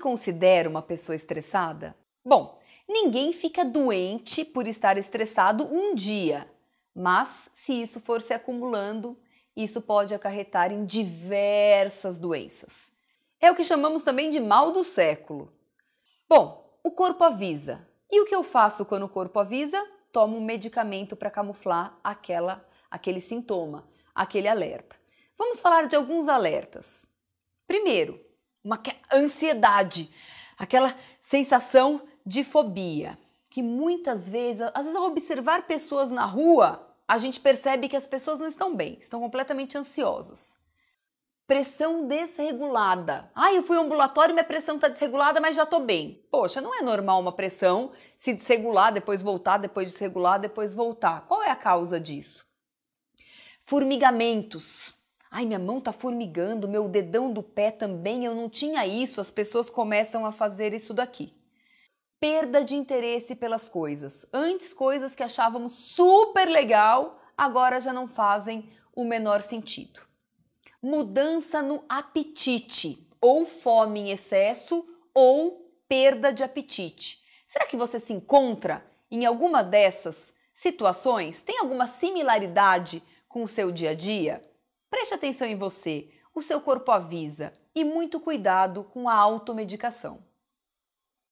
considera uma pessoa estressada? Bom, ninguém fica doente por estar estressado um dia, mas se isso for se acumulando, isso pode acarretar em diversas doenças. É o que chamamos também de mal do século. Bom, o corpo avisa. E o que eu faço quando o corpo avisa? Tomo um medicamento para camuflar aquela, aquele sintoma, aquele alerta. Vamos falar de alguns alertas. Primeiro, uma é ansiedade, aquela sensação de fobia, que muitas vezes, às vezes ao observar pessoas na rua, a gente percebe que as pessoas não estão bem, estão completamente ansiosas. Pressão desregulada. Ah, eu fui ao ambulatório, minha pressão está desregulada, mas já estou bem. Poxa, não é normal uma pressão se desregular, depois voltar, depois desregular, depois voltar. Qual é a causa disso? Formigamentos Ai, minha mão tá formigando, meu dedão do pé também, eu não tinha isso. As pessoas começam a fazer isso daqui. Perda de interesse pelas coisas. Antes, coisas que achávamos super legal, agora já não fazem o menor sentido. Mudança no apetite, ou fome em excesso, ou perda de apetite. Será que você se encontra em alguma dessas situações? Tem alguma similaridade com o seu dia a dia? Preste atenção em você, o seu corpo avisa e muito cuidado com a automedicação.